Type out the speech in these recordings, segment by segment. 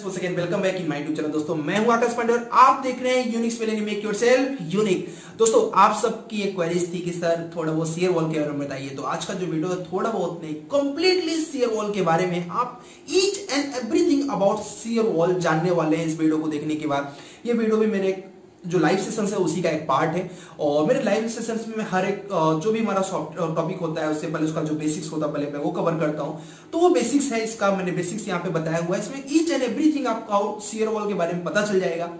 Welcome back in my channel दोस्तों मैं हूं आकाश पांडे और आप देख रहे हैं uniques well make yourself unique दोस्तों आप सबकी एक क्वेरीज थी कि सर थोड़ा बहुत शेयर वॉल के बारे में बताइए तो आज का जो वीडियो है थोड़ा बहुत नहीं कंप्लीटली शेयर वॉल के बारे में आप each and everything about shear wall जानने वाले हैं इस वीडियो को देखने के बाद ये वीडियो भी मेरे जो लाइव सेशन है उसी का एक पार्ट है और मेरे लाइव सेशन में हर एक जो भी हमारा टॉपिक होता है उससे पहले उसका जो बेसिक्स होता है पहले मैं वो कवर करता हूँ तो वो बेसिक्स है इसका मैंने बेसिक्स यहाँ पे बताया हुआ है इसमें ईच एंड एवरीथिंग आपका सीयर वॉल के बारे में पता चल जाएगा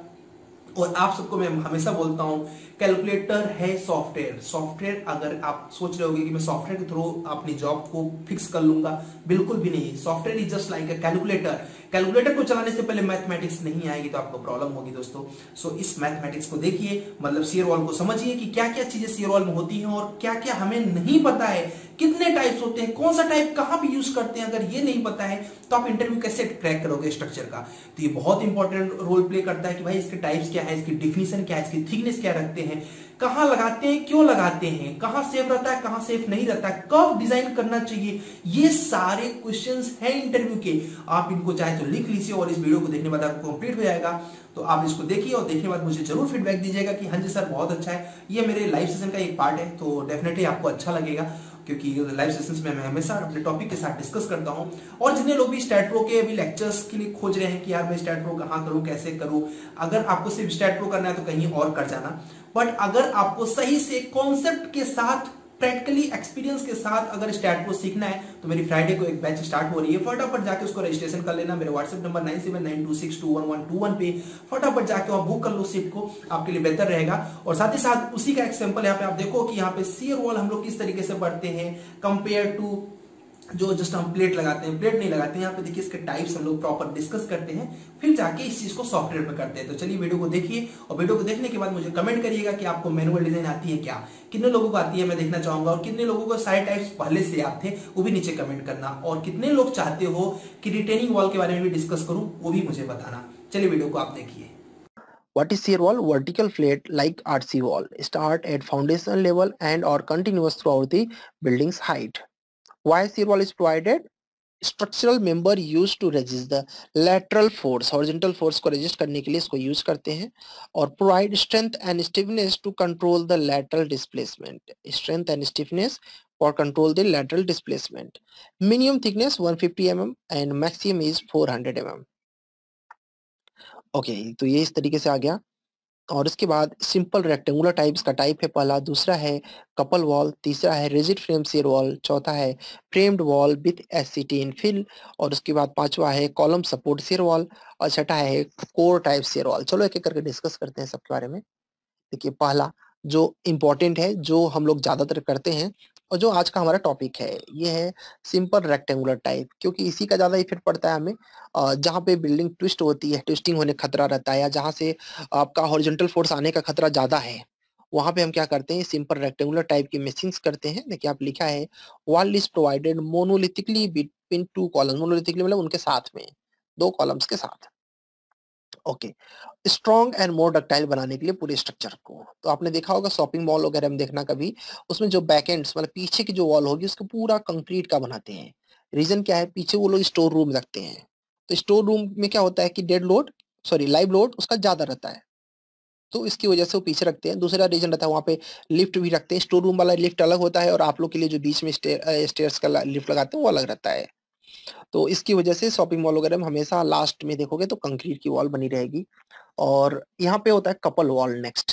और आप सबको मैं हमेशा बोलता हूँ कैलकुलेटर है सॉफ्टवेयर सॉफ्टवेयर अगर आप सोच रहे होगे कि मैं सॉफ्टवेयर के थ्रू अपनी जॉब को फिक्स कर लूंगा बिल्कुल भी नहीं software is just like a calculator calculator को चलाने से पहले मैथमेटिक्स नहीं आएगी तो आपको प्रॉब्लम होगी दोस्तों सो so, इस मैथमेटिक्स को देखिए मतलब सीयर वॉल को समझिए कि क्या क्या चीजें सीयर वॉल में होती हैं और क्या क्या हमें नहीं पता है कितने टाइप्स होते हैं कौन सा टाइप कहां पे यूज करते हैं अगर ये नहीं पता है तो आप इंटरव्यू कैसे क्रैक करोगे स्ट्रक्चर का तो ये बहुत इंपॉर्टेंट रोल प्ले करता है कि भाई इसके टाइप्स क्या है इसकी डिफिनेशन क्या है इसकी थिकनेस क्या रखते हैं हैं कहाँ लगाते हैं क्यों लगाते हैं कहाँ सेफ रहता है कहाँ सेफ नहीं रहता है कब डिजाइन करना चाहिए ये सारे क्वेश्चंस हैं इंटरव्यू के आप इनको चाहे तो लिख लीजिए और इस वीडियो को देखने बाद आपको कंप्लीट हो जाएगा तो आप इसको देखिए और देखने बाद मुझे जरूर फीडबैक दीजिएगा कि हाँ जी सर बहुत अच्छा है ये मेरे लाइव सेशन का एक पार्ट है तो डेफिनेटली आपको अच्छा लगेगा क्योंकि लाइव सेशन में मैं हमेशा अपने टॉपिक के साथ डिस्कस करता हूं और जितने लोग भी स्टैट प्रो के अभी लेक्चर्स के लिए खोज रहे हैं कि यार मैं स्टैट प्रो कहाँ करूँ कैसे करूँ अगर आपको सिर्फ स्टैट प्रो करना है तो कहीं और कर जाना बट अगर आपको सही से कॉन्सेप्ट के साथ प्रैक्टिकली एक्सपीरियंस के साथ अगर स्टैट को सीखना है तो मेरी फ्राइडे को एक बैच स्टार्ट हो रही है फटाफट जाके उसको रजिस्ट्रेशन कर लेना मेरे WhatsApp number nine seven nine two six two one one two one पे फटाफट जाके आप बुक कर लो सीट को आपके लिए बेहतर रहेगा और साथ ही साथ उसी का एग्जाम्पल यहाँ पे आप देखो कि यहाँ पे सीयर वॉल हम लोग किस तरीके से बढ़ते हैं कंपेयर टू जो जस्ट हम प्लेट लगाते हैं प्लेट नहीं लगाते हैं यहाँ पे देखिए इसके टाइप्स हम लोग प्रॉपर डिस्कस करते हैं फिर जाके इस चीज को सॉफ्टवेयर पर करते हैं तो चलिए वीडियो को देखिए और वीडियो को देखने के बाद मुझे कमेंट करिएगा कि आपको मैनुअल डिजाइन आती है क्या कितने लोगों को आती है मैं देखना चाहूंगा और कितने लोगों को सारे टाइप्स पहले से याद थे वो भी नीचे कमेंट करना और कितने लोग चाहते हो कि रिटेनिंग वॉल के बारे में भी डिस्कस करूँ वो भी मुझे बताना चलिए वीडियो को आप देखिए What is shear wall? Vertical plate like RC wall. Start at foundation level and or continuous throughout the building's height. why shear wall is provided structural member use to resist the lateral force horizontal force को resist करने के लिए इसको use करते हैं और provide strength and stiffness to control the lateral displacement strength and stiffness और control the lateral displacement minimum thickness 150 fifty mm and maximum is 400 hundred mm okay okay, तो ये इस तरीके से आ गया और उसके बाद सिंपल रेक्टेंगुलर टाइप्स का टाइप है पहला दूसरा है कपल वॉल तीसरा है रिजिड फ्रेम सेयर वॉल चौथा है framed wall with S C T infill और उसके बाद पांचवा है कॉलम सपोर्ट सेयर वॉल और छठा है कोर टाइप सेयर वॉल चलो एक एक करके डिस्कस करते हैं सबके बारे में देखिए पहला जो इम्पोर्टेंट है जो हम लोग ज़्यादातर करते हैं और जो आज का हमारा टॉपिक है ये है सिंपल रेक्टेंगुलर टाइप क्योंकि इसी का ज़्यादा इफेक्ट पड़ता है हमें जहाँ पे बिल्डिंग ट्विस्ट होती है ट्विस्टिंग होने का खतरा रहता है या जहाँ से आपका हॉरिजेंटल फोर्स आने का खतरा ज़्यादा है वहाँ पे हम क्या करते हैं सिंपल रेक्टेंगुलर टाइप की मशीन्स करते हैं देखिए आप लिखा है wall is provided monolithically between two column monolithically मतलब उनके साथ में दो कॉलम्स के साथ okay strong and more ductile बनाने के लिए पूरे स्ट्रक्चर को तो आपने देखा होगा शॉपिंग मॉल वगैरह में देखना कभी उसमें जो बैक एंड मतलब पीछे की जो वॉल होगी उसको पूरा कंक्रीट का बनाते हैं रीजन क्या है पीछे वो लोग स्टोर रूम रखते हैं तो स्टोर रूम में क्या होता है कि dead load sorry live load उसका ज़्यादा रहता है तो इसकी वजह से वो पीछे रखते हैं दूसरा रीजन रहता है वहाँ पे लिफ्ट भी रखते हैं स्टोर रूम वाला लिफ्ट अलग होता है और आप लोग के लिए जो बीच में स्टेयर स्टेयर्स का लिफ्ट लगाते हैं वो अलग रहता है तो इसकी वजह से शॉपिंग मॉल वगैरह में हमेशा लास्ट में देखोगे तो कंक्रीट की वॉल बनी रहेगी और यहाँ पे होता है कपल वॉल नेक्स्ट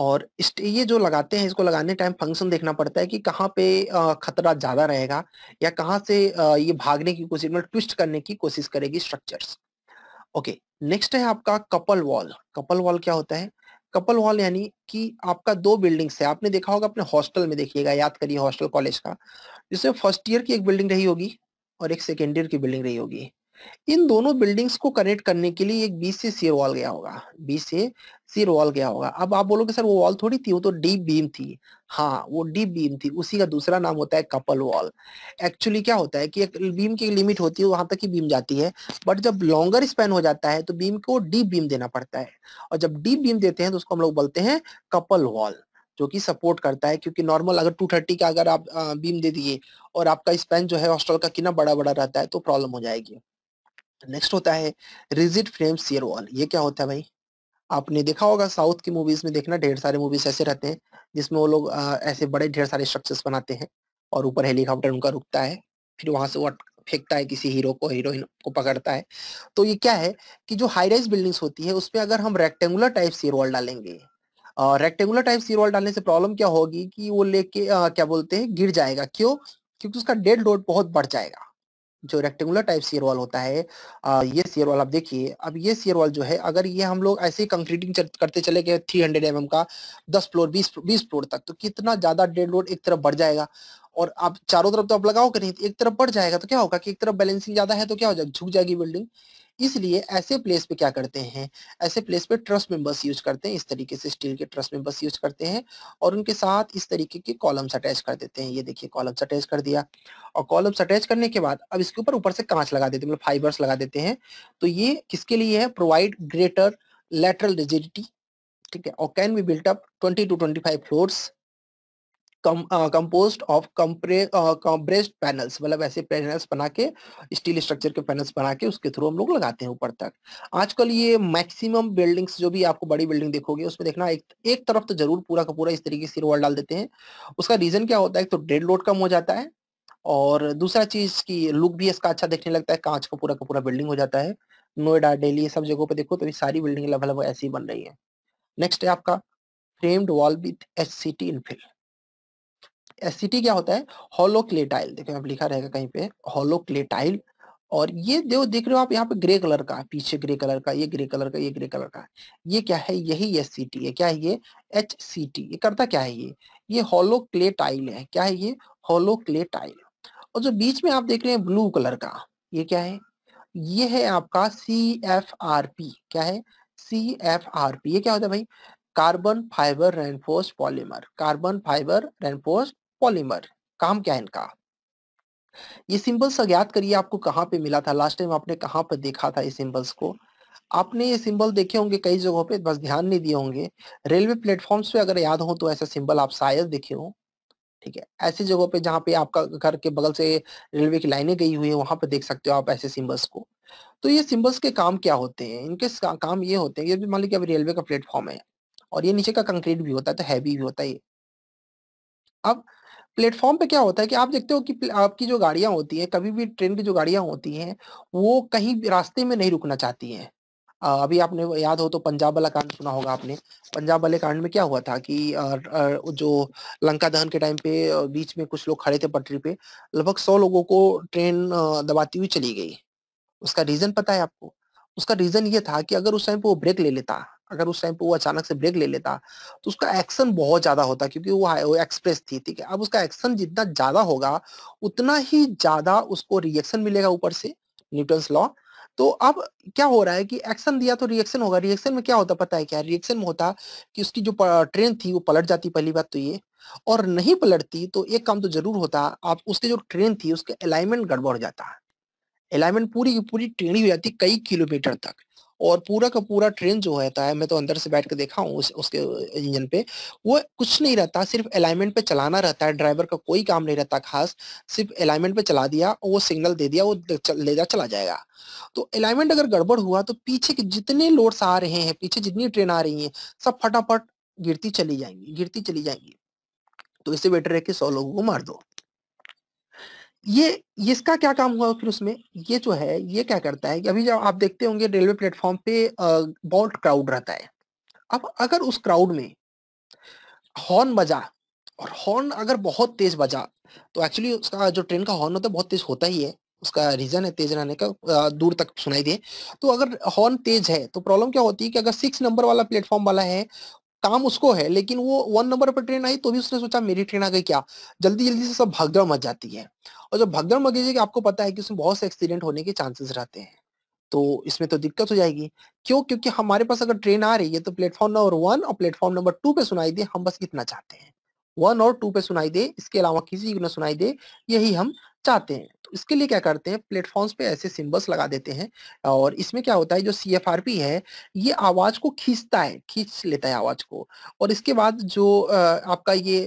और ये जो लगाते हैं इसको लगाने टाइम फंक्शन देखना पड़ता है कि कहाँ पे खतरा ज़्यादा रहेगा या कहाँ से ये भागने की कोशिश मतलब ट्विस्ट करने की कोशिश करेगी स्ट्रक्चर्स ओके नेक्स्ट है आपका कपल वॉल कपल वॉल क्या होता है कपल वॉल यानी कि आपका दो बिल्डिंग्स है आपने देखा होगा अपने हॉस्टल में देखिएगा याद करिए हॉस्टल कॉलेज का जिसमें फर्स्ट ईयर की एक बिल्डिंग रही होगी और एक सेकेंड ईयर की बिल्डिंग रही होगी इन दोनों बिल्डिंग्स को कनेक्ट करने के लिए एक बीच से सीर वॉल गया होगा बीच से सीर वॉल गया होगा अब आप बोलोगे सर वो वॉल थोड़ी थी वो तो डीप बीम थी हाँ वो डीप बीम थी उसी का दूसरा नाम होता है कपल वॉल एक्चुअली क्या होता है कि एक बीम की लिमिट होती है वहां तक ही बीम जाती है बट जब लॉन्गर स्पेन हो जाता है तो बीम को डीप बीम देना पड़ता है और जब डीप बीम देते हैं तो उसको हम लोग बोलते हैं कपल वॉल जो कि सपोर्ट करता है क्योंकि नॉर्मल अगर 230 का अगर आप बीम दे दिए और आपका स्पेन जो है हॉस्टल का कितना बड़ा बड़ा रहता है तो प्रॉब्लम हो जाएगी नेक्स्ट होता है रिजिट फ्रेम सियर वॉल ये क्या होता है भाई आपने देखा होगा साउथ की मूवीज में देखना ढेर सारे मूवीज ऐसे रहते हैं जिसमें वो लोग ऐसे बड़े ढेर सारे स्ट्रक्चर्स बनाते हैं और ऊपर हेलीकॉप्टर उनका रुकता है फिर वहां से वो फेंकता है किसी हीरो को हीरोइन को पकड़ता है तो ये क्या है कि जो हाई राइज बिल्डिंग्स होती है उसमें अगर हम रेक्टेंगुलर टाइप सीयर वॉल डालेंगे रेक्टेंगुलर टाइप वॉल डालने से प्रॉब्लम क्या होगी कि वो लेके क्या बोलते हैं गिर जाएगा क्यों क्योंकि उसका डेड लोड बहुत बढ़ जाएगा जो रेक्टेंगुलर टाइप वॉल होता है आ, ये वॉल आप देखिए अब ये वॉल जो है अगर ये हम लोग ऐसे ही कंक्रीटिंग करते चले गए थ्री हंड्रेड एम का दस फ्लोर बीस बीस फ्लोर तक तो कितना ज्यादा डेड लोड एक तरफ बढ़ जाएगा और आप चारों तरफ तो आप लगाओगे नहीं एक तरफ बढ़ जाएगा तो क्या होगा कि एक तरफ बैलेंसिंग ज्यादा है तो क्या हो जाएगा झुक जाएगी बिल्डिंग इसलिए ऐसे प्लेस पे क्या करते हैं ऐसे प्लेस पे ट्रस्ट मेंबर्स यूज करते हैं इस तरीके से स्टील के ट्रस्ट मेंबर्स यूज करते हैं और उनके साथ इस तरीके के कॉलम्स अटैच कर देते हैं ये देखिए कॉलम्स अटैच कर दिया और कॉलम्स अटैच करने के बाद अब इसके ऊपर ऊपर से कांच लगा देते हैं मतलब फाइबर्स लगा देते हैं तो ये किसके लिए है प्रोवाइड ग्रेटर लेटरल रिजिडिटी ठीक है और can be built up twenty to five floors composed of compressed panels मतलब ऐसे पैनल्स बना के स्टील स्ट्रक्चर के पैनल्स बना के उसके थ्रू हम लोग लगाते हैं ऊपर तक आजकल ये मैक्सिमम बिल्डिंग्स जो भी आपको बड़ी बिल्डिंग देखोगे उसमें देखना एक एक तरफ तो जरूर पूरा का पूरा इस तरीके से रोल डाल देते हैं उसका रीजन क्या होता है तो डेड लोड कम हो जाता है और दूसरा चीज की लुक भी इसका अच्छा देखने लगता है कांच का पूरा का पूरा बिल्डिंग हो जाता है नोएडा डेली सब जगहों पर देखो तो ये सारी बिल्डिंग लगभग ऐसी बन रही है नेक्स्ट है आपका framed wall with H C T infilled एसिटी क्या होता है होलोक्लेटाइल देखो आप लिखा रहेगा कहीं पे होलोक्लेटाइल और ये देखो देख रहे हो आप यहाँ पे ग्रे कलर का पीछे ग्रे कलर का ये ग्रे कलर का ये ग्रे कलर का ये क्या है यही एस सी टी है क्या है ये एच सी टी ये करता क्या है ये ये हॉलोक्लेटाइल है क्या है ये हॉलोक्लेटाइल और जो बीच में आप देख रहे हैं ब्लू कलर का ये क्या है ये है आपका सी एफ आर पी क्या है सी एफ आर पी ये क्या होता है भाई carbon fibre reinforce polymer carbon fibre reinforce polymer काम क्या है इनका ये सिंबल्स अज्ञात करिए आपको कहाँ पे मिला था लास्ट टाइम आपने कहाँ पर देखा था ये सिंबल्स को आपने ये सिंबल देखे होंगे कई जगहों पे बस ध्यान नहीं दिए होंगे रेलवे प्लेटफॉर्म्स पे अगर याद हो तो ऐसा सिंबल आप शायद देखे हो ठीक है ऐसे जगहों पे जहाँ पे आपका घर के बगल से रेलवे की लाइनें गई हुई है वहां पर देख सकते हो आप ऐसे सिंबल्स को तो ये सिंबल्स के काम क्या होते हैं इनके काम ये होते हैं ये भी मान लीजिए अभी रेलवे का प्लेटफॉर्म है और ये नीचे का कंक्रीट भी होता है तो हैवी भी होता है अब प्लेटफॉर्म पे क्या होता है कि आप देखते हो कि आपकी जो गाड़ियां होती हैं कभी भी ट्रेन की जो गाड़ियां होती हैं वो कहीं रास्ते में नहीं रुकना चाहती हैं अभी आपने याद हो तो पंजाब वाला कांड सुना होगा आपने पंजाब वाले कांड में क्या हुआ था कि जो लंका दहन के टाइम पे बीच में कुछ लोग खड़े थे पटरी पे लगभग सौ लोगों को ट्रेन दबाती हुई चली गई उसका रीजन पता है आपको उसका रीजन ये था कि अगर उस टाइम पे वो ब्रेक ले लेता अगर उस टाइम पे वो अचानक से ब्रेक ले लेता तो उसका एक्शन बहुत ज्यादा होता क्योंकि वो, वो एक्सप्रेस थी ठीक है अब उसका एक्शन जितना ज्यादा होगा उतना ही ज्यादा उसको रिएक्शन मिलेगा ऊपर से न्यूटन्स लॉ तो अब क्या हो रहा है कि एक्शन दिया तो रिएक्शन होगा रिएक्शन में क्या होता पता है क्या रिएक्शन में होता कि उसकी जो ट्रेन थी वो पलट जाती पहली बात तो ये और नहीं पलटती तो एक काम तो जरूर होता आप उसकी जो ट्रेन थी उसके अलाइनमेंट गड़बड़ जाता है अलाइनमेंट पूरी की पूरी टेढ़ी हो जाती कई किलोमीटर तक और पूरा का पूरा ट्रेन जो रहता है मैं तो अंदर से बैठ कर देखा हूँ उस, उसके इंजन पे वो कुछ नहीं रहता सिर्फ अलाइनमेंट पे चलाना रहता है ड्राइवर का कोई काम नहीं रहता खास सिर्फ अलाइनमेंट पे चला दिया और वो सिग्नल दे दिया वो ले जा चला जाएगा तो अलाइनमेंट अगर गड़बड़ हुआ तो पीछे के जितने लोड्स आ रहे हैं पीछे जितनी ट्रेन आ रही है सब फटाफट गिरती चली जाएंगी गिरती चली जाएंगी तो इससे बेटर है कि सौ लोगों को मार दो ये इसका क्या काम हुआ फिर उसमें ये जो है ये क्या करता है कि अभी जब आप देखते होंगे रेलवे प्लेटफॉर्म पे बहुत क्राउड रहता है अब अगर उस क्राउड में हॉर्न बजा और हॉर्न अगर बहुत तेज बजा तो एक्चुअली उसका जो ट्रेन का हॉर्न होता है बहुत तेज होता ही है उसका रीजन है तेज रहने का दूर तक सुनाई दे तो अगर हॉर्न तेज है तो प्रॉब्लम क्या होती है कि अगर सिक्स नंबर वाला प्लेटफॉर्म वाला है काम उसको है लेकिन वो वन नंबर पर ट्रेन आई तो भी उसने सोचा मेरी ट्रेन आ गई क्या जल्दी जल्दी से सब भगदड़ मच जाती है और जब भगदड़ मच जाएगी आपको पता है कि उसमें बहुत से एक्सीडेंट होने के चांसेस रहते हैं तो इसमें तो दिक्कत हो जाएगी क्यों क्योंकि हमारे पास अगर ट्रेन आ रही है तो प्लेटफॉर्म नंबर वन और प्लेटफॉर्म नंबर टू पे सुनाई दे हम बस इतना चाहते हैं वन और टू पे सुनाई दे इसके अलावा किसी को ना सुनाई दे यही हम चाहते हैं तो इसके लिए क्या करते हैं प्लेटफॉर्म्स पे ऐसे सिम्बल्स लगा देते हैं और इसमें क्या होता है जो सी है ये आवाज़ को खींचता है खींच लेता है आवाज़ को और इसके बाद जो आपका ये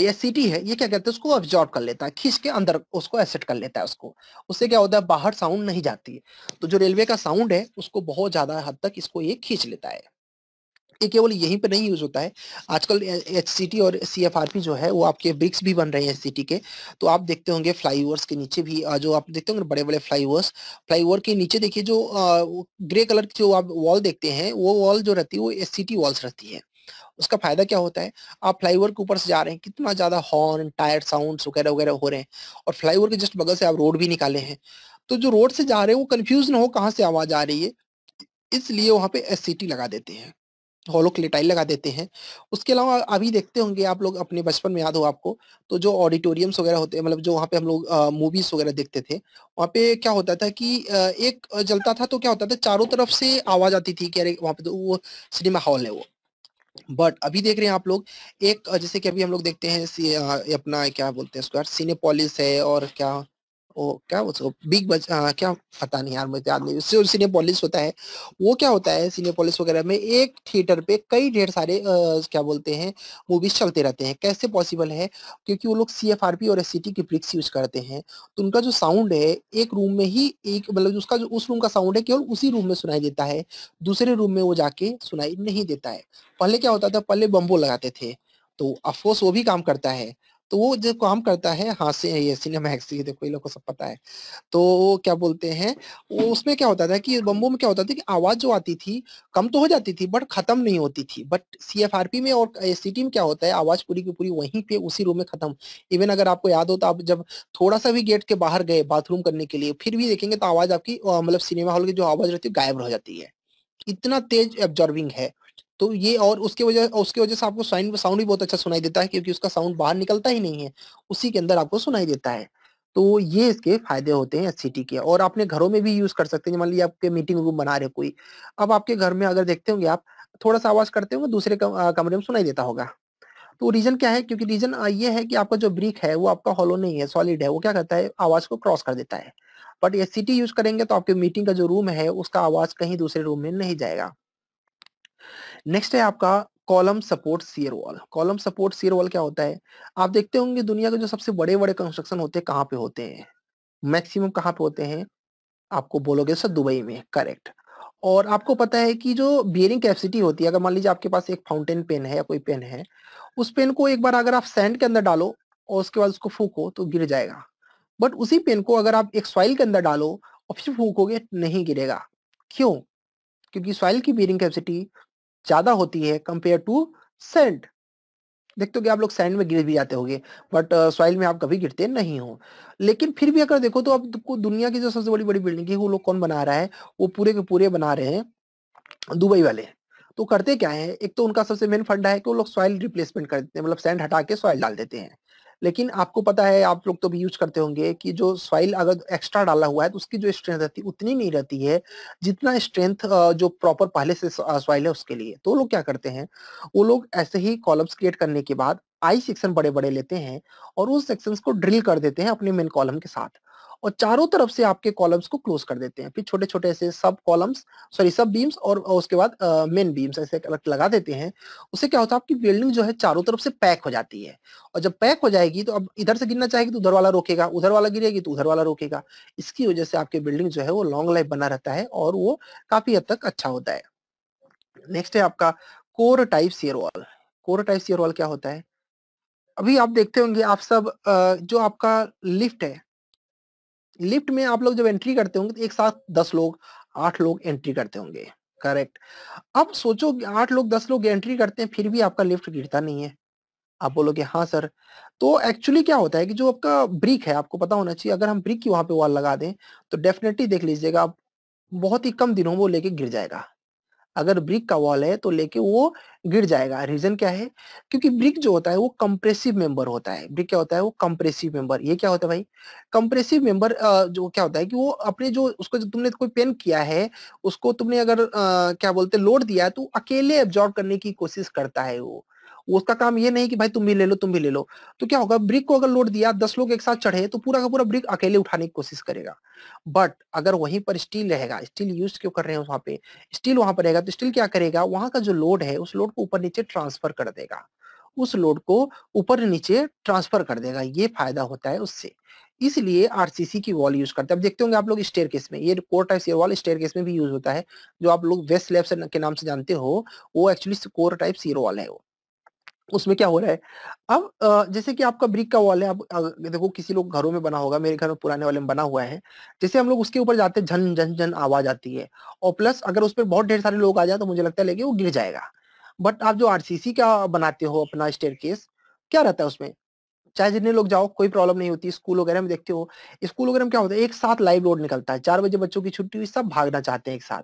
या सिटी है ये क्या कहते हैं उसको ऑब्जॉर्व कर लेता है खींच के अंदर उसको एसेट कर लेता है उसको उससे क्या होता है बाहर साउंड नहीं जाती है तो जो रेलवे का साउंड है उसको बहुत ज़्यादा हद तक इसको ये खींच लेता है ये केवल यहीं पे नहीं यूज होता है आजकल एच और सी जो है वो आपके ब्रिक्स भी बन रहे हैं एच के तो आप देखते होंगे फ्लाई के नीचे भी जो आप देखते होंगे बड़े बड़े फ्लाईओवर्स फ्लाईओवर के नीचे देखिए जो ग्रे कलर की जो आप वॉल देखते हैं वो वॉल जो रहती है वो एच वॉल्स रहती है उसका फायदा क्या होता है आप फ्लाई के ऊपर से जा रहे हैं कितना ज्यादा हॉर्न टायर साउंड वगैरह वगैरह हो रहे हैं और फ्लाईओवर के जस्ट बगल से आप रोड भी निकाले हैं तो जो रोड से जा रहे हैं वो कंफ्यूज ना हो कहाँ से आवाज आ रही है इसलिए वहां पे एस लगा देते हैं हॉलो क्लेटाइल लगा देते हैं उसके अलावा अभी देखते होंगे आप लोग अपने बचपन में याद हो आपको तो जो ऑडिटोरियम्स वगैरह होते हैं मतलब जो वहाँ पे हम लोग मूवीज वगैरह देखते थे वहाँ पे क्या होता था कि आ, एक जलता था तो क्या होता था चारों तरफ से आवाज आती थी कि अरे वहाँ पे तो वो सिनेमा हॉल है वो बट अभी देख रहे हैं आप लोग एक जैसे कि अभी हम लोग देखते हैं अपना क्या बोलते हैं उसको सिनेपोलिस है और क्या वो तो क्या उसको बिग बच आ, क्या पता नहीं यार मुझे याद नहीं उससे सिनेपोलिस होता है वो क्या होता है सिनेपोलिस वगैरह में एक थिएटर पे कई ढेर सारे आ, क्या बोलते हैं मूवीज चलते रहते हैं कैसे पॉसिबल है क्योंकि वो लोग सी एफ आर पी और एस सी टी की ब्रिक्स यूज करते हैं तो उनका जो साउंड है एक रूम में ही एक मतलब उसका जो उस रूम का साउंड है केवल उसी रूम में सुनाई देता है दूसरे रूम में वो जाके सुनाई नहीं देता है पहले क्या होता था पहले बम्बो लगाते थे तो अफकोर्स वो भी काम करता है तो वो जो काम करता है हाथ से ये सिनेमैक्स ये देखो ये लोग को सब पता है तो क्या बोलते हैं वो उसमें क्या होता था कि बम्बो में क्या होता था कि आवाज़ जो आती थी कम तो हो जाती थी बट ख़त्म नहीं होती थी बट सी में और एस में क्या होता है आवाज़ पूरी की पूरी वहीं पे उसी रूम में ख़त्म इवन अगर आपको याद हो तो आप जब थोड़ा सा भी गेट के बाहर गए बाथरूम करने के लिए फिर भी देखेंगे तो आवाज़ आपकी मतलब सिनेमा हॉल की जो आवाज़ रहती है गायब हो जाती है इतना तेज एब्जॉर्बिंग है तो ये और उसके वजह उसके वजह से आपको साउंड साउंड भी बहुत अच्छा सुनाई देता है क्योंकि उसका साउंड बाहर निकलता ही नहीं है उसी के अंदर आपको सुनाई देता है तो ये इसके फायदे होते हैं एस के और आपने घरों में भी यूज कर सकते हैं मान लीजिए आपके मीटिंग रूम बना रहे कोई अब आपके घर में अगर देखते होंगे आप थोड़ा सा आवाज करते होंगे दूसरे कमरे में सुनाई देता होगा तो रीजन क्या है क्योंकि रीजन ये है कि आपका जो ब्रिक है वो आपका हॉलो नहीं है सॉलिड है वो क्या करता है आवाज को क्रॉस कर देता है बट एस यूज करेंगे तो आपके मीटिंग का जो रूम है उसका आवाज कहीं दूसरे रूम में नहीं जाएगा नेक्स्ट है आपका column support shear wall column support shear wall क्या होता है आप देखते होंगे दुनिया के जो सबसे बड़े बड़े कंस्ट्रक्शन होते हैं कहाँ पे होते हैं मैक्सिमम कहाँ पे होते हैं आपको बोलोगे सर दुबई में करेक्ट और आपको पता है कि जो बियरिंग कैपेसिटी होती है अगर मान लीजिए आपके पास एक फाउंटेन पेन है या कोई पेन है उस पेन को एक बार अगर आप सैंड के अंदर डालो और उसके बाद उसको फूको तो गिर जाएगा बट उसी पेन को अगर आप एक सॉइल के अंदर डालो और फिर फूकोगे नहीं गिरेगा क्यों क्योंकि सॉइल की बियरिंग कैपेसिटी ज्यादा होती है कंपेयर टू सेंट देखते हो कि आप लोग सैंड में गिर भी जाते होंगे बट सॉइल में आप कभी गिरते नहीं हो लेकिन फिर भी अगर देखो तो आपको तो दुनिया की जो सबसे बड़ी बड़ी बिल्डिंग है वो लोग कौन बना रहा है वो पूरे के पूरे बना रहे हैं दुबई वाले तो करते क्या है एक तो उनका सबसे मेन फंडा है कि वो लोग सॉइल रिप्लेसमेंट कर देते हैं मतलब सैंड हटा के सॉइल डाल देते हैं लेकिन आपको पता है आप लोग तो भी यूज करते होंगे कि जो सॉइल अगर एक्स्ट्रा डाला हुआ है तो उसकी जो स्ट्रेंथ रहती है उतनी नहीं रहती है जितना स्ट्रेंथ जो प्रॉपर पहले से सॉइल है उसके लिए तो लोग क्या करते हैं वो लोग ऐसे ही कॉलम्स क्रिएट करने के बाद आई सेक्शन बड़े बड़े लेते हैं और उस सेक्शन को ड्रिल कर देते हैं अपने मेन कॉलम के साथ और चारों तरफ से आपके कॉलम्स को क्लोज कर देते हैं फिर छोटे छोटे ऐसे सब कॉलम्स सॉरी सब बीम्स और उसके बाद मेन बीम्स ऐसे लगा देते हैं उससे क्या होता है आपकी बिल्डिंग जो है चारों तरफ से पैक हो जाती है और जब पैक हो जाएगी तो अब इधर से गिरना चाहेगी तो उधर वाला रोकेगा उधर वाला गिरेगी तो उधर वाला रोकेगा इसकी वजह से आपकी बिल्डिंग जो है वो लॉन्ग लाइफ बना रहता है और वो काफी हद तक अच्छा होता है नेक्स्ट है आपका core type shear wall core type shear wall क्या होता है अभी आप देखते होंगे आप सब जो आपका लिफ्ट है लिफ्ट में आप लोग जब एंट्री करते होंगे तो एक साथ दस लोग आठ लोग एंट्री करते होंगे करेक्ट अब सोचो आठ लोग दस लोग एंट्री करते हैं फिर भी आपका लिफ्ट गिरता नहीं है आप बोलोगे हाँ सर तो एक्चुअली क्या होता है कि जो आपका ब्रिक है आपको पता होना चाहिए अगर हम ब्रिक की वहां पे वॉल लगा दें तो डेफिनेटली देख लीजिएगा आप बहुत ही कम दिनों में वो लेके गिर जाएगा अगर ब्रिक का वॉल है तो लेके वो गिर जाएगा रीजन क्या है क्योंकि ब्रिक जो होता है वो कंप्रेसिव मेंबर होता है ब्रिक क्या होता है वो कंप्रेसिव मेंबर ये क्या होता है भाई कंप्रेसिव मेंबर जो क्या होता है कि वो अपने जो उसको जो तुमने कोई पेन किया है उसको तुमने अगर आ, क्या बोलते लोड दिया तो अकेले एब्जॉर्व करने की कोशिश करता है वो उसका काम ये नहीं कि भाई तुम भी ले लो तुम भी ले लो तो क्या होगा ब्रिक को अगर लोड दिया दस लोग एक साथ चढ़े तो पूरा का पूरा ब्रिक अकेले उठाने की कोशिश करेगा बट अगर वहीं पर स्टील रहेगा स्टील यूज क्यों कर रहे हैं वहां पे स्टील वहां पर रहेगा तो स्टील क्या करेगा वहां का जो लोड है उस लोड को ऊपर नीचे ट्रांसफर कर देगा उस लोड को ऊपर नीचे ट्रांसफर कर देगा ये फायदा होता है उससे इसलिए आरसीसी की वॉल यूज करते हैं अब देखते होंगे आप लोग स्टेयर केस में ये core type shear wall staircase में भी यूज होता है जो आप लोग वेस्ट लैब के नाम से जानते हो वो actually core type shear wall है वो उसमें क्या हो रहा है अब जैसे कि आपका ब्रिक का वॉल है आप देखो किसी लोग घरों में बना होगा मेरे घर में पुराने वाले में बना हुआ है जैसे हम लोग उसके ऊपर जाते हैं झन झन झन आवाज आती है और प्लस अगर उस पर बहुत ढेर सारे लोग आ जाए तो मुझे लगता है लेके वो गिर जाएगा बट आप जो आरसीसी का बनाते हो अपना स्टेयर केस क्या रहता है उसमें चाहे जितने लोग जाओ कोई प्रॉब्लम नहीं होती स्कूल वगैरह में देखते हो स्कूल वगैरह में क्या होता है एक साथ लाइव रोड निकलता है चार बजे बच्चों की छुट्टी हुई सब भागना चाहते हैं एक साथ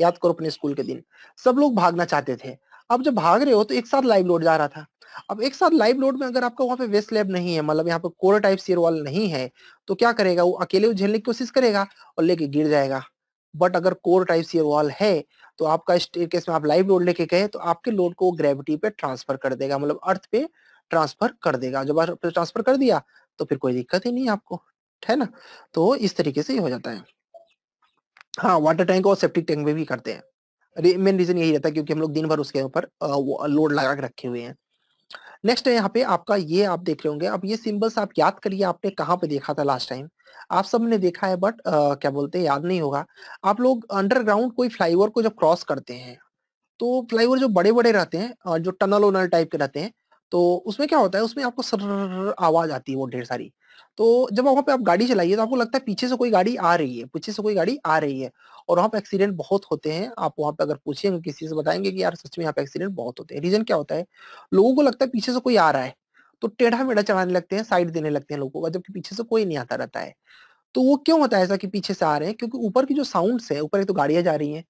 याद करो अपने स्कूल के दिन सब लोग भागना चाहते थे आप जब भाग रहे हो तो एक साथ लाइव लोड जा रहा था अब एक साथ लाइव लोड में अगर आपका वहां पे वेस्ट लैब नहीं है मतलब यहाँ पे कोर टाइप सीर वॉल नहीं है तो क्या करेगा वो अकेले झेलने की कोशिश करेगा और लेके गिर जाएगा बट अगर कोर टाइप सीर वॉल है तो आपका केस में आप लाइव लोड लेके गए तो आपके लोड को ग्रेविटी पे ट्रांसफर कर देगा मतलब अर्थ पे ट्रांसफर कर देगा जब अर्थ ट्रांसफर कर दिया तो फिर कोई दिक्कत ही नहीं आपको है ना तो इस तरीके से ही हो जाता है हाँ वाटर टैंक और सेप्टिक टैंक में भी करते हैं मेन रीजन यही रहता है क्योंकि हम लोग दिन भर उसके ऊपर लोड लगा के रखे हुए हैं नेक्स्ट है यहाँ पे आपका ये आप देख रहे होंगे अब ये सिंबल्स आप याद करिए आपने कहाँ पे देखा था लास्ट टाइम आप सब ने देखा है बट क्या बोलते हैं याद नहीं होगा आप लोग अंडरग्राउंड कोई फ्लाईओवर को जब क्रॉस करते हैं तो फ्लाईओवर जो बड़े बड़े रहते हैं जो टनल वनल टाइप के रहते हैं तो उसमें क्या होता है उसमें आपको सर आवाज आती है वो ढेर सारी तो जब वहां पे आप गाड़ी चलाइए तो आपको लगता है पीछे से कोई गाड़ी आ रही है पीछे से कोई गाड़ी आ रही है और वहां पे एक्सीडेंट बहुत होते हैं आप वहां पे अगर पूछेंगे किसी से बताएंगे कि यार सच में यहाँ पे एक्सीडेंट बहुत होते हैं रीजन क्या होता है लोगों को लगता है पीछे से कोई आ रहा है तो टेढ़ा मेढ़ा चढ़ाने लगते हैं साइड देने लगते हैं लोगों को जबकि पीछे से कोई नहीं आता रहता है तो वो क्यों होता है ऐसा कि पीछे से आ रहे हैं क्योंकि ऊपर की जो साउंड्स है ऊपर एक तो गाड़ियां जा रही हैं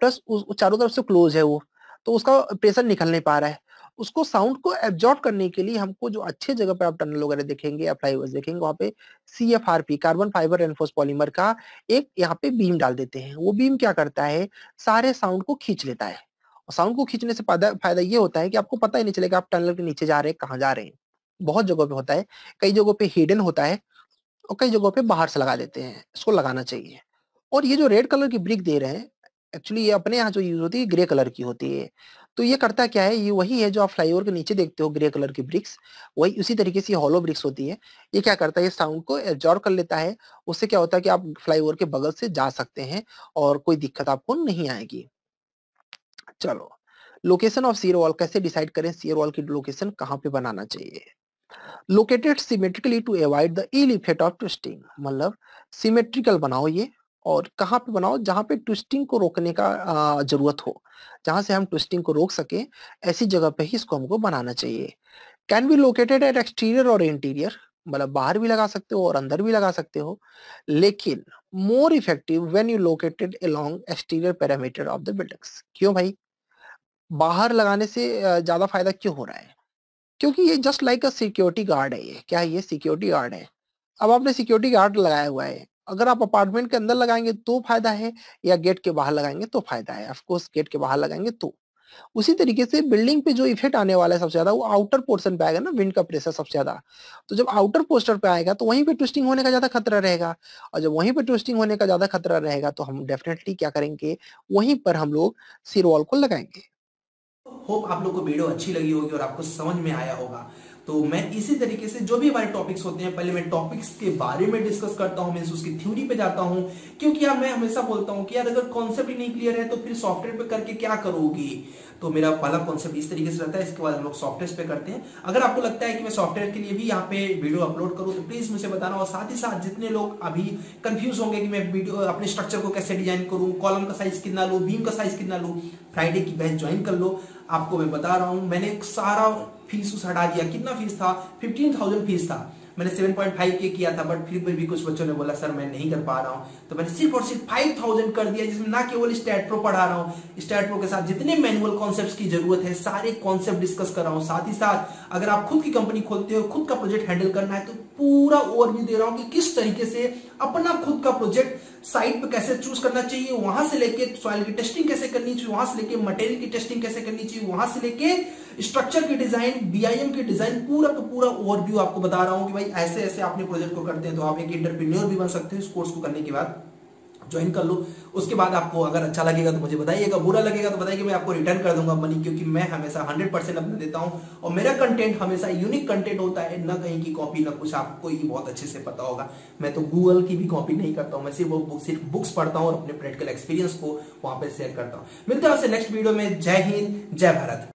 प्लस चारों तरफ से क्लोज है वो तो उसका प्रेशर निकल नहीं पा रहा है उसको साउंड को एब्जॉर्ब करने के लिए हमको जो अच्छे जगह पर आप टनल वगैरह देखेंगे अप्लाईवर्स देखेंगे वहाँ पे C F R P carbon fibre enforce polymer का एक यहाँ पे बीम डाल देते हैं वो बीम क्या करता है सारे साउंड को खींच लेता है और साउंड को खींचने से फायदा ये होता है कि आपको पता ही नहीं चलेगा आप टनल के नीचे जा रहे हैं कहाँ जा रहे हैं बहुत जगहों पे होता है कई जगहों पे हिडन होता है और कई जगहों पे बाहर से लगा देते हैं इसको लगाना चाहिए और ये जो रेड कलर की ब्रिक दे रहे हैं एक्चुअली ये अपने यहाँ जो यूज होती है ग्रे कलर की होती है तो ये करता क्या है ये वही है जो आप फ्लाईओवर के नीचे देखते हो ग्रे कलर की ब्रिक्स वही उसी तरीके से हॉलो ब्रिक्स होती है ये क्या करता है ये साउंड को एब्जॉर्व कर लेता है उससे क्या होता है कि आप फ्लाईओवर के बगल से जा सकते हैं और कोई दिक्कत आपको नहीं आएगी चलो लोकेशन ऑफ सीयर वॉल कैसे डिसाइड करें सीयर वॉल की लोकेशन कहाँ पे बनाना चाहिए located symmetrically to avoid the ill effect of twisting मतलब सिमेट्रिकल बनाओ ये और कहाँ पे बनाओ जहाँ पे ट्विस्टिंग को रोकने का जरूरत हो जहाँ से हम ट्विस्टिंग को रोक सके ऐसी जगह पे ही इसको हमको बनाना चाहिए can be located at exterior और इंटीरियर मतलब बाहर भी लगा सकते हो और अंदर भी लगा सकते हो लेकिन more effective when you located along exterior parameter of the buildings क्यों भाई बाहर लगाने से ज्यादा फायदा क्यों हो रहा है क्योंकि ये just like a security guard है ये क्या है ये सिक्योरिटी गार्ड है अब आपने सिक्योरिटी गार्ड लगाया हुआ है अगर आप अपार्टमेंट के अंदर लगाएंगे तो फायदा है या गेट के बाहर लगाएंगे तो फायदा है ऑफकोर्स गेट के बाहर लगाएंगे तो उसी तरीके से बिल्डिंग पे जो इफेक्ट आने वाला है सबसे ज्यादा वो आउटर पोर्शन पे आएगा ना विंड का प्रेशर सबसे ज्यादा तो जब आउटर पोस्टर पे आएगा तो वहीं पे ट्विस्टिंग होने का ज्यादा खतरा रहेगा और जब वहीं पे ट्विस्टिंग होने का ज्यादा खतरा रहेगा तो हम डेफिनेटली क्या करेंगे वहीं पर हम लोग सिरवॉल को लगाएंगे होप आप लोग को वीडियो अच्छी लगी होगी और आपको समझ में आया होगा तो मैं इसी तरीके से जो भी हमारे टॉपिक्स होते हैं पहले मैं टॉपिक्स के बारे में डिस्कस करता हूं मैं उसकी थ्योरी पे जाता हूं क्योंकि यार मैं हमेशा बोलता हूं कि यार अगर कॉन्सेप्ट ही नहीं क्लियर है तो फिर सॉफ्टवेयर पे करके क्या करोगे तो मेरा पहला कॉन्सेप्ट इस तरीके से रहता है इसके बाद हम लोग सॉफ्टवेयर पे करते हैं अगर आपको लगता है कि मैं सॉफ्टवेयर के लिए भी यहाँ पे वीडियो अपलोड करूँ तो प्लीज मुझे बताना और साथ ही साथ जितने लोग अभी कंफ्यूज होंगे कि मैं वीडियो अपने स्ट्रक्चर को कैसे डिजाइन करूँ कॉलम का साइज कितना लू बीम का साइज कितना लू फ्राइडे की बैच ज्वाइन कर लो आपको मैं बता रहा हूँ मैंने सारा फीस उस हटा दिया कितना फीस था फिफ्टीन थाउजेंड फीस था मैंने 7.5 के किया था बट फिर भी कुछ बच्चों ने बोला सर मैं नहीं कर पा रहा हूँ तो मैंने सिर्फ और सिर्फ 5000 कर दिया जिसमें ना केवल स्टैट प्रो पढ़ा रहा हूँ स्टैट प्रो के साथ जितने मैनुअल कॉन्सेप्ट की जरूरत है सारे कॉन्सेप्ट डिस्कस कर रहा हूँ साथ ही साथ अगर आप खुद की कंपनी खोलते हो खुद का प्रोजेक्ट हैंडल करना है तो पूरा ओवरव्यू दे रहा हूँ कि किस तरीके से अपना खुद का प्रोजेक्ट साइट पर कैसे चूज करना चाहिए वहां से लेके सॉइल की टेस्टिंग कैसे करनी चाहिए वहां से लेके मटेरियल की टेस्टिंग कैसे करनी चाहिए वहां से लेके स्ट्रक्चर की डिजाइन बीआईएम की डिजाइन पूरा का पूरा ओवरव्यू आपको बता रहा हूं कि भाई ऐसे ऐसे आपने प्रोजेक्ट को करते हैं तो आप एक इंटरप्रीन्योर भी बन सकते हैं इस कोर्स को करने के बाद ज्वाइन कर लो उसके बाद आपको अगर अच्छा लगेगा तो मुझे बताइएगा बुरा लगेगा तो बताइए मैं आपको रिटर्न कर दूंगा मनी क्योंकि मैं हमेशा हंड्रेड परसेंट अपना देता हूं और मेरा कंटेंट हमेशा यूनिक कंटेंट होता है ना कहीं की कॉपी ना कुछ आपको ही बहुत अच्छे से पता होगा मैं तो गूगल की भी कॉपी नहीं करता हूं मैं सिर्फ बुक सिर्फ बुक्स पढ़ता हूँ और अपने प्रैक्टिकल एक्सपीरियंस को वहां पर शेयर करता हूँ मिलते हैं आपसे नेक्स्ट वीडियो में जय हिंद जय भारत